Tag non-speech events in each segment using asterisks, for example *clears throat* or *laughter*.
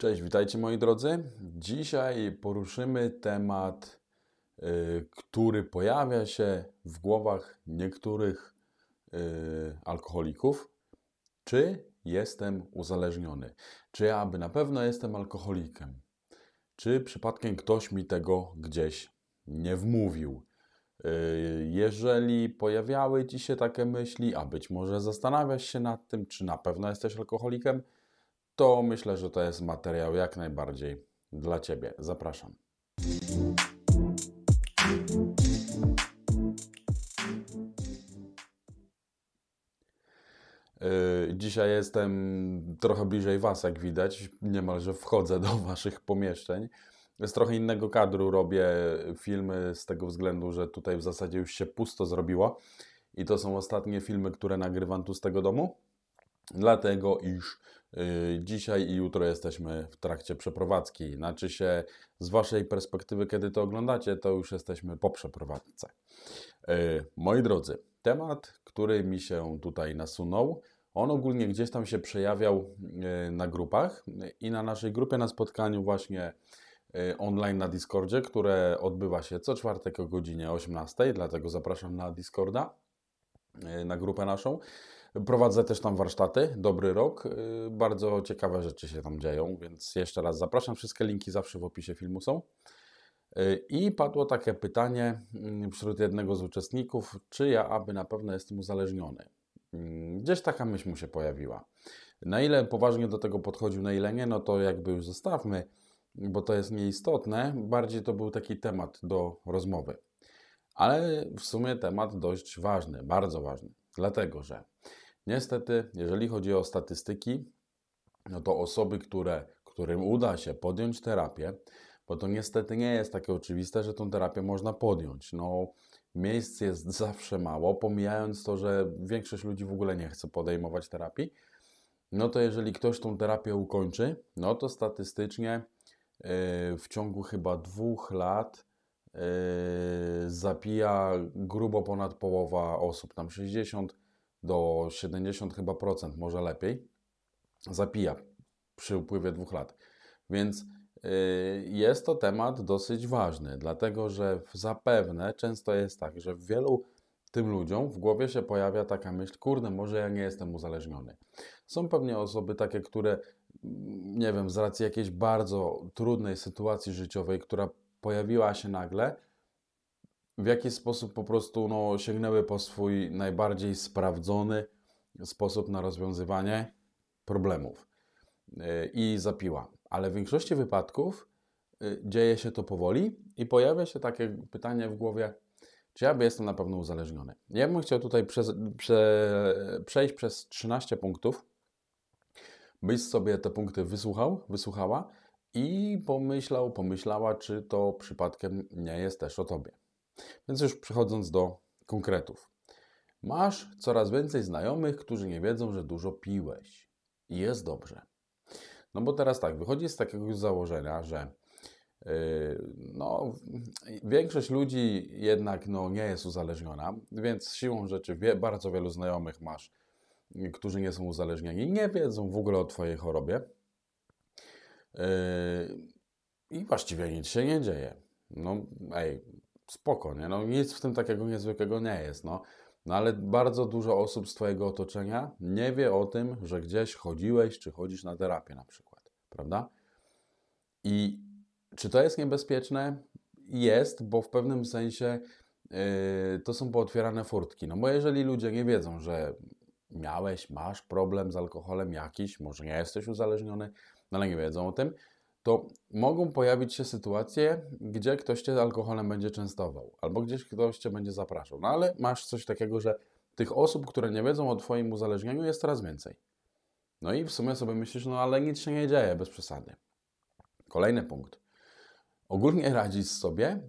Cześć, witajcie moi drodzy. Dzisiaj poruszymy temat, yy, który pojawia się w głowach niektórych yy, alkoholików. Czy jestem uzależniony? Czy ja aby na pewno jestem alkoholikiem? Czy przypadkiem ktoś mi tego gdzieś nie wmówił? Yy, jeżeli pojawiały ci się takie myśli, a być może zastanawiasz się nad tym, czy na pewno jesteś alkoholikiem, to myślę, że to jest materiał jak najbardziej dla Ciebie. Zapraszam. Y, dzisiaj jestem trochę bliżej Was, jak widać. Niemalże wchodzę do *laughs* Waszych pomieszczeń. Z trochę innego kadru robię filmy z tego względu, że tutaj w zasadzie już się pusto zrobiło. I to są ostatnie filmy, które nagrywam tu z tego domu. Dlatego, iż Y, dzisiaj i jutro jesteśmy w trakcie przeprowadzki. Znaczy się, z Waszej perspektywy, kiedy to oglądacie, to już jesteśmy po przeprowadzce. Y, moi drodzy, temat, który mi się tutaj nasunął, on ogólnie gdzieś tam się przejawiał y, na grupach i na naszej grupie na spotkaniu właśnie online na Discordzie, które odbywa się co czwartek o godzinie 18, dlatego zapraszam na Discorda. E, na grupę naszą. Prowadzę też tam warsztaty, dobry rok. E, bardzo ciekawe rzeczy się tam dzieją, więc jeszcze raz zapraszam. Wszystkie linki zawsze w opisie filmu są. E, I padło takie pytanie mm, wśród jednego z uczestników, czy ja aby na pewno jestem uzależniony. Mm, gdzieś taka myśl mu się pojawiła. Na ile poważnie do tego podchodził, na ile nie, no to jakby już zostawmy, bo to jest nieistotne. Bardziej to był taki temat do rozmowy ale w sumie temat dość ważny, bardzo ważny, dlatego że niestety, jeżeli chodzi o statystyki, no to osoby, które, którym uda się podjąć terapię, bo to niestety nie jest takie oczywiste, że tą terapię można podjąć. No, miejsc jest *laughs* zawsze mało, pomijając to, że większość ludzi w ogóle nie chce podejmować terapii. No to jeżeli ktoś tą terapię ukończy, no to statystycznie yy, w ciągu chyba dwóch lat Yy, zapija grubo ponad połowa osób, tam 60 do 70 chyba procent, może lepiej, zapija przy upływie dwóch lat. Więc yy, jest to temat dosyć ważny, dlatego że zapewne często jest tak, że wielu tym ludziom w głowie się pojawia taka myśl, kurde, może ja nie jestem uzależniony. Są pewnie osoby takie, które, mm, nie wiem, z racji jakiejś bardzo trudnej sytuacji życiowej, która pojawiła się nagle, w jaki sposób po prostu no, sięgnęły po swój najbardziej sprawdzony sposób na rozwiązywanie problemów e, i zapiła. Ale w większości wypadków e, dzieje się to powoli i pojawia się takie pytanie w głowie, czy ja jestem na pewno uzależniony. Ja bym chciał tutaj prze, przejść przez 13 punktów, byś sobie te punkty wysłuchał, wysłuchała i pomyślał, pomyślała, czy to przypadkiem nie jest też o tobie. Więc już przechodząc do konkretów. Masz coraz więcej znajomych, którzy nie wiedzą, że dużo piłeś. I jest dobrze. No bo teraz tak, wychodzi z takiego założenia, że yy, no, większość ludzi jednak no, nie jest uzależniona, więc siłą rzeczy wie, bardzo wielu znajomych masz, którzy nie są uzależnieni, nie wiedzą w ogóle o Twojej chorobie Yy, I właściwie nic się nie dzieje. No, ej, spoko, nie? No, nic w tym takiego niezwykłego nie jest, no. No ale bardzo dużo osób z Twojego otoczenia nie wie o tym, że gdzieś chodziłeś, czy chodzisz na terapię na przykład, prawda? I czy to jest niebezpieczne? Jest, bo w pewnym sensie yy, to są pootwierane furtki. No bo jeżeli ludzie nie wiedzą, że miałeś, masz problem z alkoholem jakiś, może nie jesteś uzależniony, no ale nie wiedzą o tym, to mogą pojawić się sytuacje, gdzie ktoś cię alkoholem będzie częstował, albo gdzieś ktoś cię będzie zapraszał. No ale masz coś takiego, że tych osób, które nie wiedzą o Twoim uzależnieniu, jest coraz więcej. No i w sumie sobie myślisz, no ale nic się nie dzieje, bez przesady. Kolejny punkt. Ogólnie radzisz sobie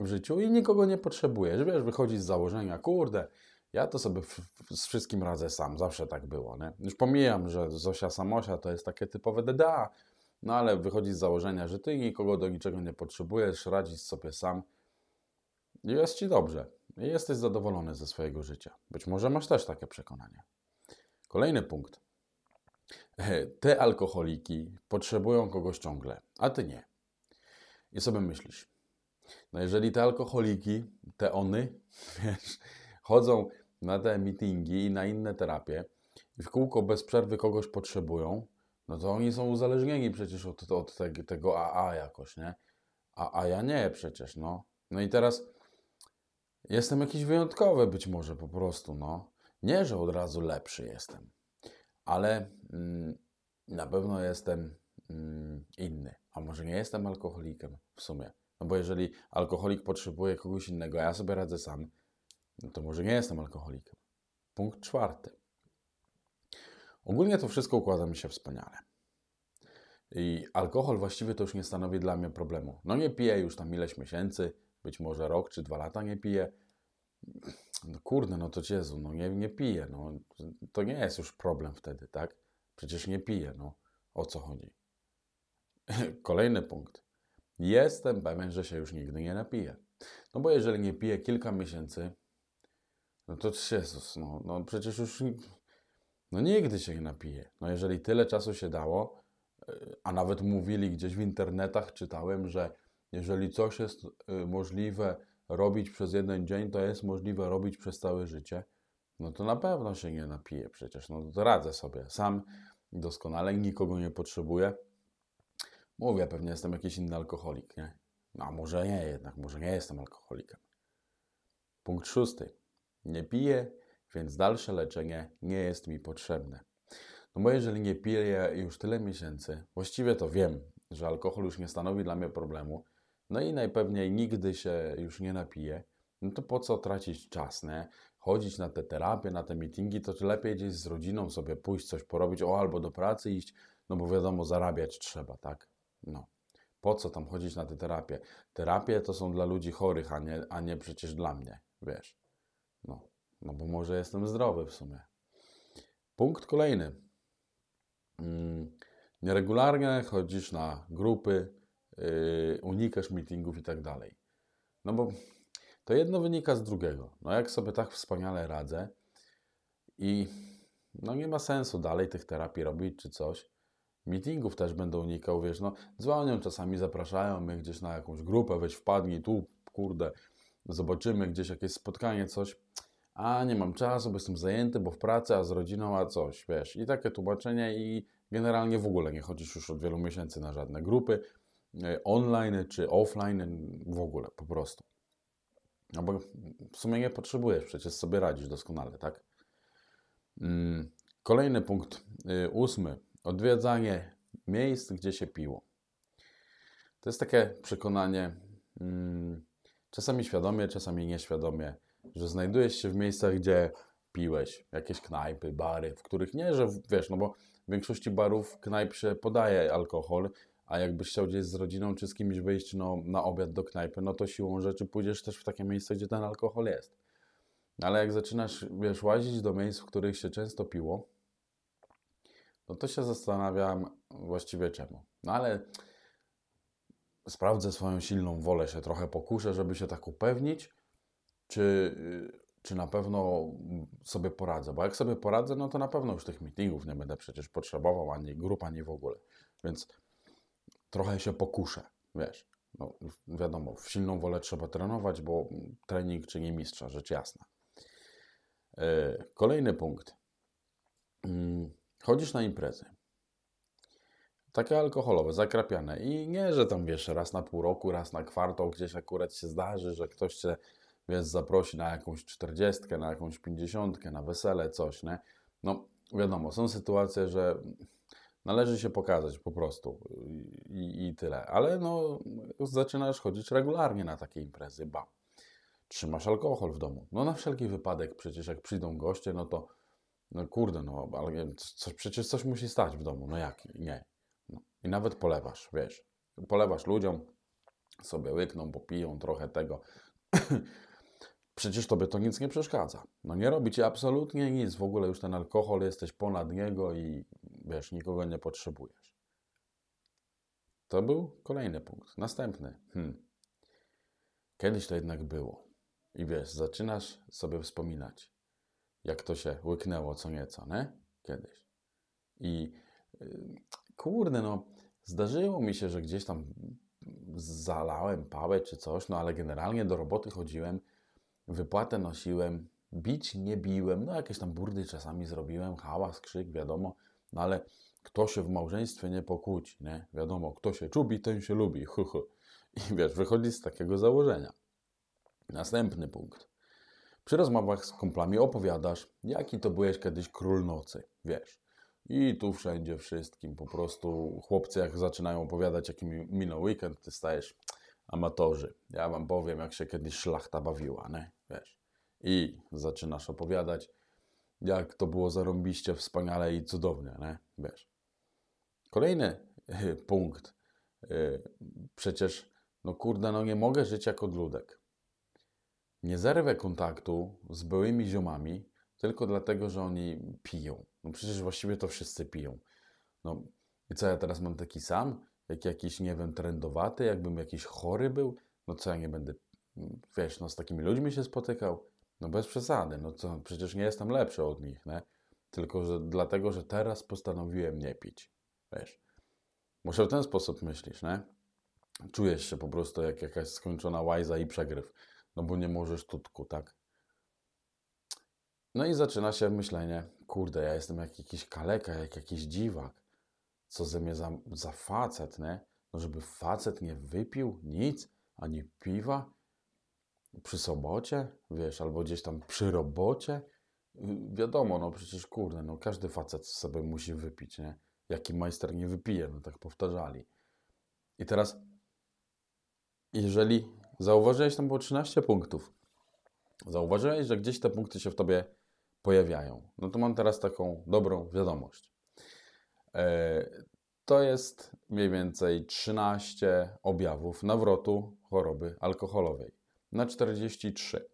w życiu i nikogo nie potrzebujesz. Wiesz, wychodzisz z założenia, kurde, ja to sobie w, w, z wszystkim radzę sam, zawsze tak było. Nie? Już pomijam, że Zosia Samosia to jest takie typowe DDA, no ale wychodzi z założenia, że ty nikogo do niczego nie potrzebujesz, radzisz sobie sam i jest ci dobrze. I jesteś zadowolony ze swojego życia. Być może masz też takie przekonanie. Kolejny punkt. E, te alkoholiki potrzebują kogoś ciągle, a ty nie. I sobie myślisz, no jeżeli te alkoholiki, te ony, *laughs* wiesz, chodzą na te meetingi i na inne terapie i w kółko bez przerwy kogoś potrzebują, no to oni są uzależnieni przecież od, od te, tego AA jakoś, nie? A, a ja nie przecież, no. No i teraz jestem jakiś wyjątkowy być może po prostu, no. Nie, że od razu lepszy jestem, ale mm, na pewno jestem mm, inny. A może nie jestem alkoholikiem w sumie. No bo jeżeli alkoholik potrzebuje kogoś innego, a ja sobie radzę sam, no to może nie jestem alkoholikiem. Punkt czwarty. Ogólnie to wszystko układa mi się wspaniale. I alkohol właściwie to już nie stanowi dla mnie problemu. No nie piję już tam ileś miesięcy, być może rok czy dwa lata nie piję. No kurde, no to Jezu, no nie, nie piję, no to nie jest już problem wtedy, tak? Przecież nie piję, no o co chodzi? *laughs* Kolejny punkt. Jestem pewien, że się już nigdy nie napiję. No bo jeżeli nie piję kilka miesięcy, no to Jezus, no, no przecież już no nigdy się nie napije. No jeżeli tyle czasu się dało, e, a nawet mówili gdzieś w internetach, czytałem, że jeżeli coś jest e, możliwe robić przez jeden dzień, to jest możliwe robić przez całe życie, no to na pewno się nie napije przecież. No to radzę sobie sam doskonale, nikogo nie potrzebuję. Mówię, pewnie jestem jakiś inny alkoholik, nie? No, a może nie jednak, może nie jestem alkoholikiem. Punkt szósty nie piję, więc dalsze leczenie nie jest mi potrzebne. No bo jeżeli nie piję już tyle miesięcy, właściwie to wiem, że alkohol już nie stanowi dla mnie problemu, no i najpewniej nigdy się już nie napiję, no to po co tracić czas, nie? Chodzić na te terapie, na te meetingi, to czy lepiej gdzieś z rodziną sobie pójść, coś porobić, o albo do pracy iść, no bo wiadomo, zarabiać trzeba, tak? No. Po co tam chodzić na te terapie? Terapie to są dla ludzi chorych, a nie, a nie przecież dla mnie, wiesz. No, no bo może jestem zdrowy w sumie. Punkt kolejny. Mm, nieregularnie chodzisz na grupy, yy, unikasz meetingów i tak dalej. No bo to jedno wynika z drugiego. No jak sobie tak wspaniale radzę i no nie ma sensu dalej tych terapii robić czy coś. Meetingów też będę unikał, wiesz, no dzwonią czasami, zapraszają mnie gdzieś na jakąś grupę, weź wpadnij tu, kurde, zobaczymy gdzieś jakieś spotkanie, coś, a nie mam czasu, bo jestem zajęty, bo w pracy, a z rodziną, a coś, wiesz. I takie tłumaczenia i generalnie w ogóle nie chodzisz już od wielu miesięcy na żadne grupy e, online czy offline, w ogóle po prostu. No bo w sumie nie potrzebujesz, przecież sobie radzisz doskonale, tak? Mm, kolejny punkt, e, ósmy. Odwiedzanie miejsc, gdzie się piło. To jest takie przekonanie, mm, czasami świadomie, czasami nieświadomie, że znajdujesz się w miejscach, gdzie piłeś, jakieś knajpy, bary, w których nie, że wiesz, no bo w większości barów, knajp się podaje alkohol, a jakbyś chciał gdzieś z rodziną czy z kimś wyjść no, na obiad do knajpy, no to siłą rzeczy pójdziesz też w takie miejsce, gdzie ten alkohol jest. Ale jak zaczynasz, wiesz, łazić do miejsc, w których się często piło, no to się zastanawiam właściwie czemu. No ale sprawdzę swoją silną wolę, się trochę pokuszę, żeby się tak upewnić, czy, y, czy na pewno sobie poradzę. Bo jak sobie poradzę, no to na pewno już tych meetingów nie będę przecież potrzebował, ani grup, ani w ogóle. Więc trochę się pokuszę, wiesz. No, wiadomo, w silną wolę trzeba trenować, bo trening czyni mistrza, rzecz jasna. Y, kolejny punkt. Mm, chodzisz na imprezy takie alkoholowe, zakrapiane. I nie, że tam wiesz, raz na pół roku, raz na kwartał gdzieś akurat się zdarzy, że ktoś cię więc zaprosi na jakąś czterdziestkę, na jakąś pięćdziesiątkę, na wesele, coś, nie? No, wiadomo, są sytuacje, że należy się pokazać po prostu i, i tyle. Ale no, zaczynasz chodzić regularnie na takie imprezy, ba. Trzymasz alkohol w domu. No na wszelki wypadek przecież jak przyjdą goście, no to no kurde, no ale co, przecież coś musi stać w domu. No jak? Nie i nawet polewasz, wiesz, polewasz ludziom, sobie łykną, piją trochę tego. *clears throat* Przecież tobie to nic nie przeszkadza. No nie robi ci absolutnie nic. W ogóle już ten alkohol jesteś ponad niego i wiesz, nikogo nie potrzebujesz. To był kolejny punkt. Następny. Hmm. Kiedyś to jednak było. I wiesz, zaczynasz sobie wspominać, jak to się łyknęło co nieco, nie? Kiedyś. I yy, kurde, no Zdarzyło mi się, że gdzieś tam zalałem pałę czy coś, no ale generalnie do roboty chodziłem, wypłatę nosiłem, bić nie biłem, no jakieś tam burdy czasami zrobiłem, hałas, krzyk, wiadomo, no ale kto się w małżeństwie nie pokłóci, nie? Wiadomo, kto się czubi, ten się lubi, hu, hu. I wiesz, wychodzi z takiego założenia. Następny punkt. Przy rozmowach z kumplami opowiadasz, jaki to byłeś kiedyś król nocy, wiesz. I tu wszędzie wszystkim po prostu chłopcy jak zaczynają opowiadać, jaki minął weekend, ty stajesz amatorzy. Ja wam powiem, jak się kiedyś szlachta bawiła, nie? Wiesz. I zaczynasz opowiadać, jak to było zarąbiście, wspaniale i cudownie, nie? Wiesz. Kolejny e, punkt. E, przecież, no kurde, no nie mogę żyć jak odludek. Nie zerwę kontaktu z byłymi ziomami, tylko dlatego, że oni piją. No przecież właściwie to wszyscy piją. No i co, ja teraz mam taki sam? Jak jakiś, nie wiem, trendowaty? Jakbym jakiś chory był? No co, ja nie będę, wiesz, no z takimi ludźmi się spotykał? No bez przesady, no co, przecież nie jestem lepszy od nich, ne? Tylko, że dlatego, że teraz postanowiłem nie pić. Wiesz, może w ten sposób myślisz, ne? Czujesz się po prostu jak jakaś skończona łajza i przegryw, no bo nie możesz tutku, tak? No i zaczyna się myślenie, kurde, ja jestem jak jakiś kaleka, jak jakiś dziwak. Co ze mnie za, za facet, nie? No żeby facet nie wypił nic, ani piwa przy sobocie, wiesz, albo gdzieś tam przy robocie. Wiadomo, no przecież kurde, no każdy facet sobie musi wypić, nie? Jaki majster nie wypije, no tak powtarzali. I teraz, jeżeli zauważyłeś tam było 13 punktów, zauważyłeś, że gdzieś te punkty się w tobie pojawiają. No to mam teraz taką dobrą wiadomość. E, to jest mniej więcej 13 objawów nawrotu choroby alkoholowej na 43.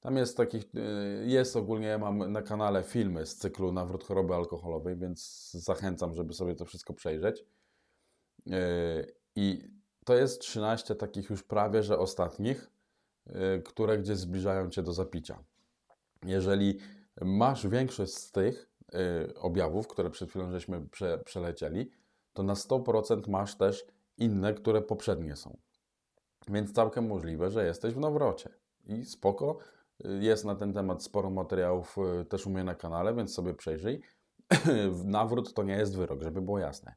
Tam jest takich, e, jest ogólnie, ja mam na kanale filmy z cyklu Nawrót choroby alkoholowej, więc zachęcam, żeby sobie to wszystko przejrzeć. E, I to jest 13 takich już prawie, że ostatnich, które gdzie zbliżają Cię do zapicia. Jeżeli masz większość z tych y, objawów, które przed chwilą żeśmy prze, przelecieli, to na 100% masz też inne, które poprzednie są. Więc całkiem możliwe, że jesteś w nawrocie. I spoko, y, jest na ten temat sporo materiałów y, też u mnie na kanale, więc sobie przejrzyj. Nawrót to nie jest wyrok, żeby było jasne.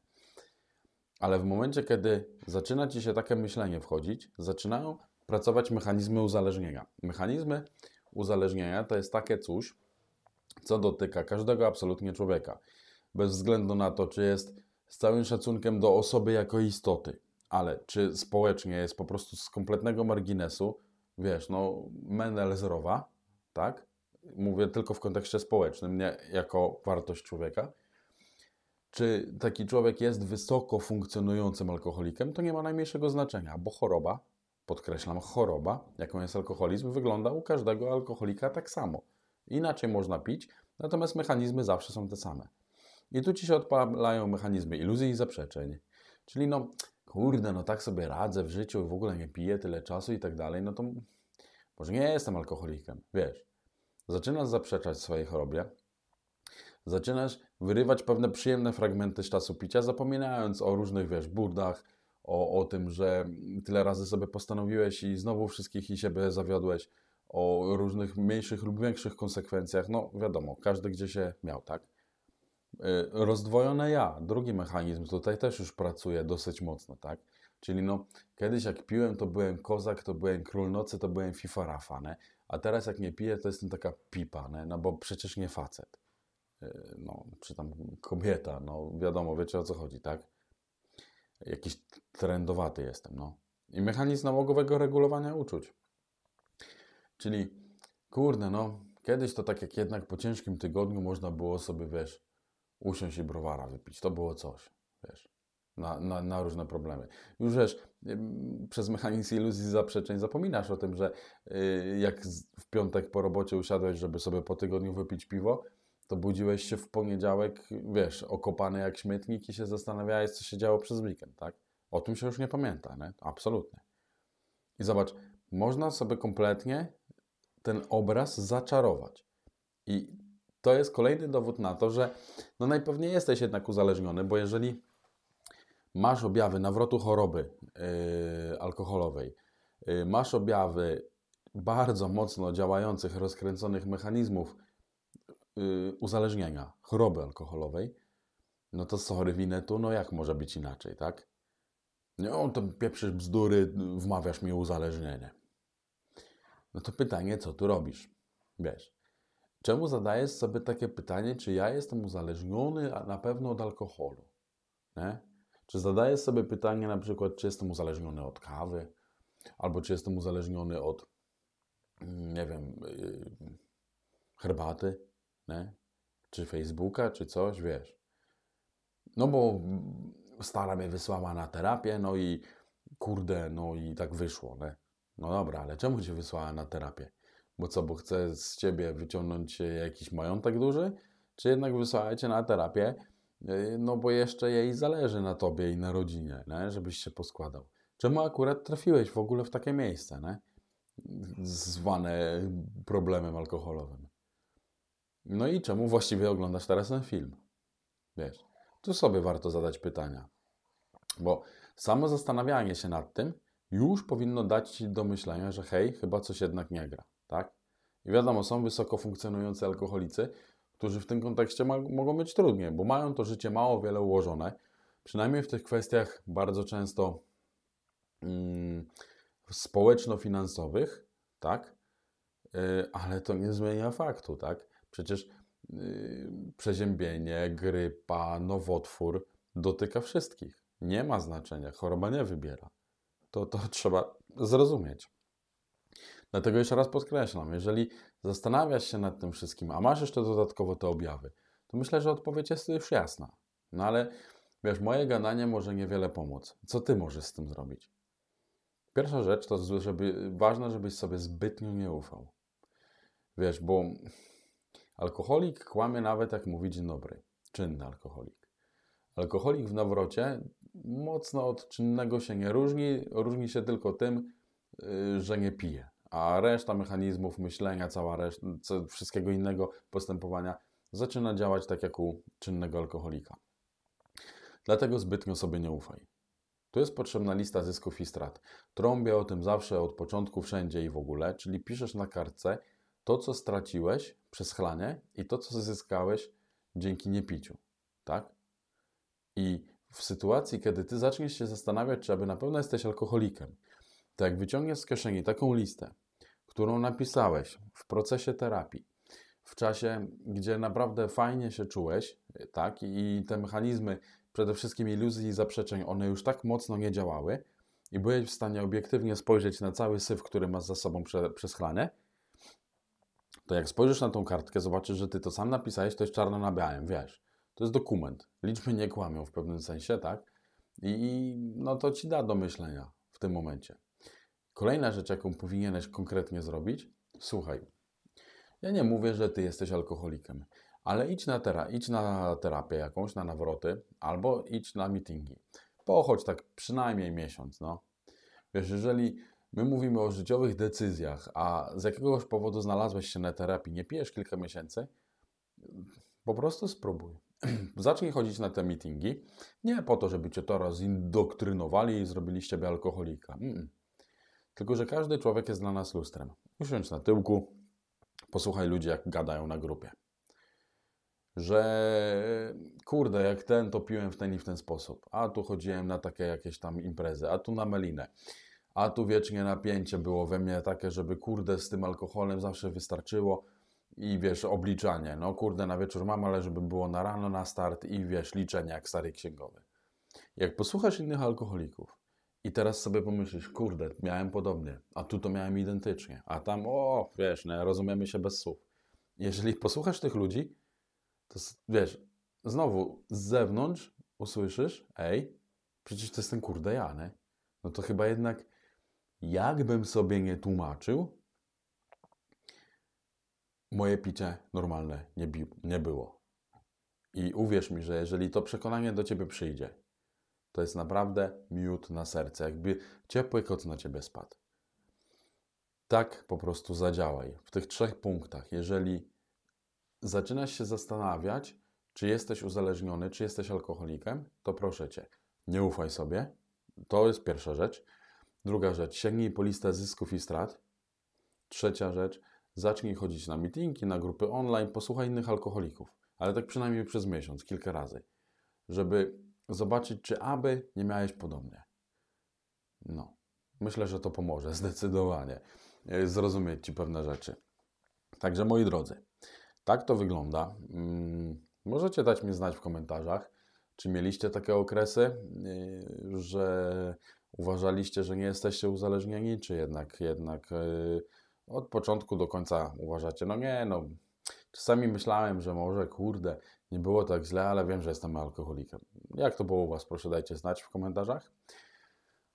Ale w momencie, kiedy zaczyna ci się takie myślenie wchodzić, zaczynają pracować mechanizmy uzależnienia. Mechanizmy uzależnienia to jest takie coś, co dotyka każdego absolutnie człowieka, bez względu na to, czy jest z całym szacunkiem do osoby jako istoty, ale czy społecznie jest po prostu z kompletnego marginesu, wiesz, no Menel z rowa, tak? Mówię tylko w kontekście społecznym, nie jako wartość człowieka. Czy taki człowiek jest wysoko funkcjonującym alkoholikiem, to nie ma najmniejszego znaczenia, bo choroba podkreślam, choroba, jaką jest alkoholizm, wygląda u każdego alkoholika tak samo. Inaczej można pić, natomiast mechanizmy zawsze są te same. I tu ci się odpalają mechanizmy iluzji i zaprzeczeń. Czyli no, kurde, no tak sobie radzę w życiu, w ogóle nie piję tyle czasu i tak dalej, no to może nie jestem alkoholikiem, wiesz. Zaczynasz zaprzeczać swojej chorobie, zaczynasz wyrywać pewne przyjemne fragmenty z czasu picia, zapominając o różnych, wiesz, burdach, o, o tym, że tyle razy sobie postanowiłeś i znowu wszystkich i siebie zawiodłeś, o różnych mniejszych lub większych konsekwencjach. No wiadomo, każdy gdzie się miał, tak? Y, rozdwojone ja, drugi mechanizm, tutaj też już pracuje dosyć mocno, tak? Czyli no, kiedyś jak piłem, to byłem kozak, to byłem król nocy, to byłem FIFA ne? a teraz jak nie piję, to jestem taka pipa, ne? no bo przecież nie facet, y, no, czy tam kobieta, no wiadomo, wiecie o co chodzi, tak? jakiś trendowaty jestem, no. I mechanizm nałogowego regulowania uczuć. Czyli, kurde, no, kiedyś to tak jak jednak po ciężkim tygodniu można było sobie, wiesz, usiąść i browara wypić. To było coś, wiesz, na, na, na różne problemy. Już wiesz, przez mechanizm iluzji zaprzeczeń zapominasz o tym, że yy, jak w piątek po robocie usiadłeś, żeby sobie po tygodniu wypić piwo, to budziłeś się w poniedziałek, wiesz, okopany jak śmietnik i się zastanawiałeś, co się działo przez weekend, tak? O tym się już nie pamięta, nie? Absolutnie. I zobacz, można sobie kompletnie ten obraz zaczarować. I to jest kolejny dowód na to, że no najpewniej jesteś jednak uzależniony, bo jeżeli masz objawy nawrotu choroby yy, alkoholowej, yy, masz objawy bardzo mocno działających, rozkręconych mechanizmów Y, uzależnienia, choroby alkoholowej, no to sorry, winetu, no jak może być inaczej, tak? No, to pieprzysz bzdury, wmawiasz mi uzależnienie. No to pytanie, co tu robisz? Wiesz, czemu zadajesz sobie takie pytanie, czy ja jestem uzależniony na pewno od alkoholu? Nie? Czy zadajesz sobie pytanie na przykład, czy jestem uzależniony od kawy, albo czy jestem uzależniony od, mm, nie wiem, y, herbaty, nie? czy Facebooka, czy coś, wiesz. No bo stara mnie wysłała na terapię, no i kurde, no i tak wyszło, nie? No dobra, ale czemu cię wysłała na terapię? Bo co, bo chce z ciebie wyciągnąć jakiś majątek duży? Czy jednak wysłała cię na terapię, e, no bo jeszcze jej zależy na tobie i na rodzinie, nie? żebyś się poskładał. Czemu akurat trafiłeś w ogóle w takie miejsce, nie? zwane problemem alkoholowym? No i czemu właściwie oglądasz teraz ten film? Wiesz, tu sobie warto zadać pytania. Bo samo zastanawianie się nad tym już powinno dać ci do myślenia, że hej, chyba coś jednak nie gra, tak? I wiadomo, są wysoko funkcjonujący alkoholicy, którzy w tym kontekście ma, mogą mieć trudniej, bo mają to życie mało wiele ułożone, przynajmniej w tych kwestiach bardzo często mm, społeczno-finansowych, tak? Yy, ale to nie zmienia faktu, tak? Przecież y, przeziębienie, grypa, nowotwór dotyka wszystkich. Nie ma znaczenia, choroba nie wybiera. To, to trzeba zrozumieć. Dlatego jeszcze raz podkreślam, jeżeli zastanawiasz się nad tym wszystkim, a masz jeszcze dodatkowo te objawy, to myślę, że odpowiedź jest już jasna. No ale wiesz, moje gadanie może niewiele pomóc. Co ty możesz z tym zrobić? Pierwsza rzecz to żeby, ważne, żebyś sobie zbytnio nie ufał. Wiesz, bo Alkoholik kłamie nawet jak mówi dzień dobry. Czynny alkoholik. Alkoholik w nawrocie mocno od czynnego się nie różni. Różni się tylko tym, y, że nie pije. A reszta mechanizmów myślenia, cała reszta, wszystkiego innego postępowania zaczyna działać tak jak u czynnego alkoholika. Dlatego zbytnio sobie nie ufaj. Tu jest potrzebna lista zysków i strat. Trąbię o tym zawsze od początku, wszędzie i w ogóle, czyli piszesz na kartce to, co straciłeś przez chlanie i to, co zyskałeś dzięki niepiciu, tak? I w sytuacji, kiedy ty zaczniesz się zastanawiać, czy aby na pewno jesteś alkoholikiem, to jak wyciągniesz z kieszeni taką listę, którą napisałeś w procesie terapii, w czasie, gdzie naprawdę fajnie się czułeś, tak, i te mechanizmy, przede wszystkim iluzji i zaprzeczeń, one już tak mocno nie działały i byłeś w stanie obiektywnie spojrzeć na cały syf, który masz za sobą prze, przez chlanę, to jak spojrzysz na tą kartkę, zobaczysz, że ty to sam napisałeś, to jest czarno na białym, wiesz. To jest dokument. Liczby nie kłamią w pewnym sensie, tak? I no to ci da do myślenia w tym momencie. Kolejna rzecz, jaką powinieneś konkretnie zrobić, słuchaj. Ja nie mówię, że ty jesteś alkoholikiem, ale idź na, tera idź na terapię jakąś, na nawroty, albo idź na meetingi. Pochodź tak przynajmniej miesiąc, no. Wiesz, jeżeli My mówimy o życiowych decyzjach, a z jakiegoś powodu znalazłeś się na terapii, nie pijesz kilka miesięcy, po prostu spróbuj. *clears throat* Zacznij chodzić na te meetingi, nie po to, żeby cię teraz zindoktrynowali i zrobili z ciebie alkoholika. Mm. Tylko, że każdy człowiek jest dla nas lustrem. Usiądź na tyłku, posłuchaj ludzi, jak gadają na grupie. Że kurde, jak ten, to piłem w ten i w ten sposób. A tu chodziłem na takie jakieś tam imprezy, a tu na melinę a tu wiecznie napięcie było we mnie takie, żeby kurde z tym alkoholem zawsze wystarczyło i wiesz, obliczanie, no kurde na wieczór mam, ale żeby było na rano na start i wiesz, liczenie jak stary księgowy. Jak posłuchasz innych alkoholików i teraz sobie pomyślisz, kurde, miałem podobnie, a tu to miałem identycznie, a tam, o, wiesz, no, rozumiemy się bez słów. Jeżeli posłuchasz tych ludzi, to wiesz, znowu z zewnątrz usłyszysz, ej, przecież to jest ten kurde ja, nie? No to chyba jednak jakbym sobie nie tłumaczył, moje picie normalne nie, bi- nie było. I uwierz mi, że jeżeli to przekonanie do ciebie przyjdzie, to jest naprawdę miód na serce, jakby ciepły kot na ciebie spadł. Tak po prostu zadziałaj w tych trzech punktach. Jeżeli zaczynasz się zastanawiać, czy jesteś uzależniony, czy jesteś alkoholikiem, to proszę cię, nie ufaj sobie. To jest pierwsza rzecz. Druga rzecz, sięgnij po listę zysków i strat. Trzecia rzecz, zacznij chodzić na meetingi, na grupy online, posłuchaj innych alkoholików, ale tak przynajmniej przez miesiąc, kilka razy, żeby zobaczyć, czy aby nie miałeś podobnie. No, myślę, że to pomoże *laughs* zdecydowanie e, zrozumieć Ci pewne rzeczy. Także moi drodzy, tak to wygląda. Mm, możecie dać mi znać w komentarzach, czy mieliście takie okresy, e, że uważaliście, że nie jesteście uzależnieni, czy jednak, jednak y, od początku do końca uważacie, no nie, no czasami myślałem, że może kurde, nie było tak źle, ale wiem, że jestem alkoholikiem. Jak to było u Was? Proszę dajcie znać w komentarzach.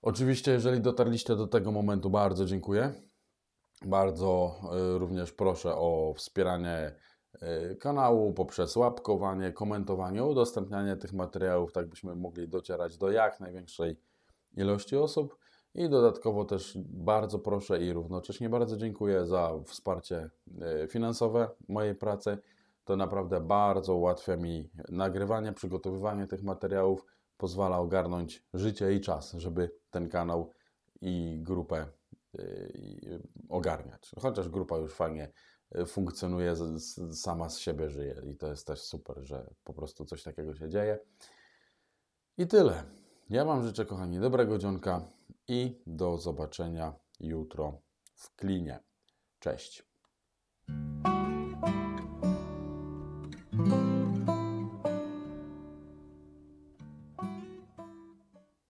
Oczywiście, jeżeli dotarliście do tego momentu, bardzo dziękuję. Bardzo y, również proszę o wspieranie y, kanału, poprzez łapkowanie, komentowanie, udostępnianie tych materiałów, tak byśmy mogli docierać do jak największej ilości osób. I dodatkowo też bardzo proszę i równocześnie bardzo dziękuję za wsparcie e, finansowe mojej pracy. To naprawdę bardzo ułatwia mi nagrywanie, przygotowywanie tych materiałów, pozwala ogarnąć życie i czas, żeby ten kanał i grupę e, ogarniać. Chociaż grupa już fajnie e, funkcjonuje, sama z siebie żyje i to jest też super, że po prostu coś takiego się dzieje. I tyle. Ja Wam życzę, kochani, dobrego dzionka i do zobaczenia jutro w klinie. Cześć.